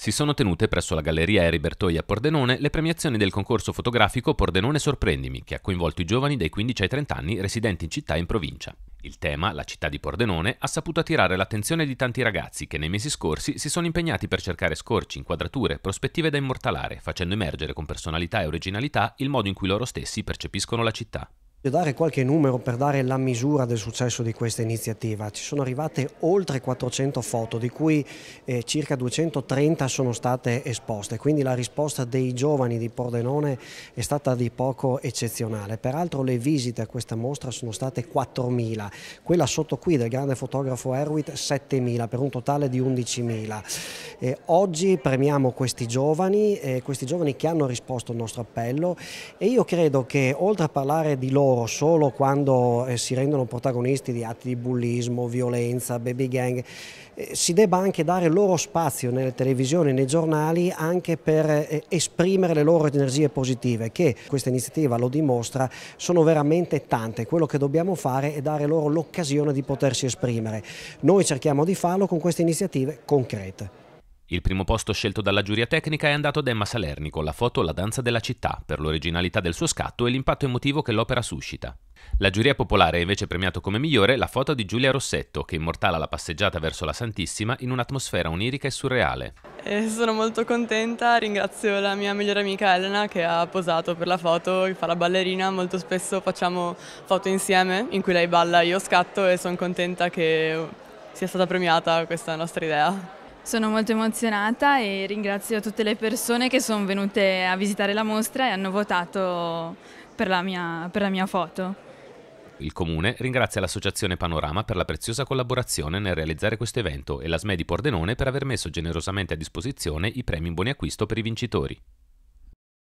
si sono tenute presso la Galleria Eribertoi a Pordenone le premiazioni del concorso fotografico Pordenone Sorprendimi, che ha coinvolto i giovani dai 15 ai 30 anni residenti in città e in provincia. Il tema, la città di Pordenone, ha saputo attirare l'attenzione di tanti ragazzi che nei mesi scorsi si sono impegnati per cercare scorci, inquadrature, prospettive da immortalare, facendo emergere con personalità e originalità il modo in cui loro stessi percepiscono la città dare qualche numero per dare la misura del successo di questa iniziativa. Ci sono arrivate oltre 400 foto, di cui eh, circa 230 sono state esposte, quindi la risposta dei giovani di Pordenone è stata di poco eccezionale. Peraltro le visite a questa mostra sono state 4.000, quella sotto qui del grande fotografo Erwitt 7.000, per un totale di 11.000. Eh, oggi premiamo questi giovani, eh, questi giovani che hanno risposto al nostro appello e io credo che oltre a parlare di loro loro solo quando eh, si rendono protagonisti di atti di bullismo, violenza, baby gang, eh, si debba anche dare loro spazio nelle televisioni, nei giornali, anche per eh, esprimere le loro energie positive, che questa iniziativa lo dimostra, sono veramente tante. Quello che dobbiamo fare è dare loro l'occasione di potersi esprimere. Noi cerchiamo di farlo con queste iniziative concrete. Il primo posto scelto dalla giuria tecnica è andato ad Emma Salerni con la foto La danza della città, per l'originalità del suo scatto e l'impatto emotivo che l'opera suscita. La giuria popolare ha invece premiato come migliore la foto di Giulia Rossetto, che immortala la passeggiata verso la Santissima in un'atmosfera onirica e surreale. Eh, sono molto contenta, ringrazio la mia migliore amica Elena che ha posato per la foto, che fa la ballerina, molto spesso facciamo foto insieme in cui lei balla, io scatto e sono contenta che sia stata premiata questa nostra idea. Sono molto emozionata e ringrazio tutte le persone che sono venute a visitare la mostra e hanno votato per la mia, per la mia foto. Il comune ringrazia l'associazione Panorama per la preziosa collaborazione nel realizzare questo evento e la SME di Pordenone per aver messo generosamente a disposizione i premi in buoni acquisto per i vincitori.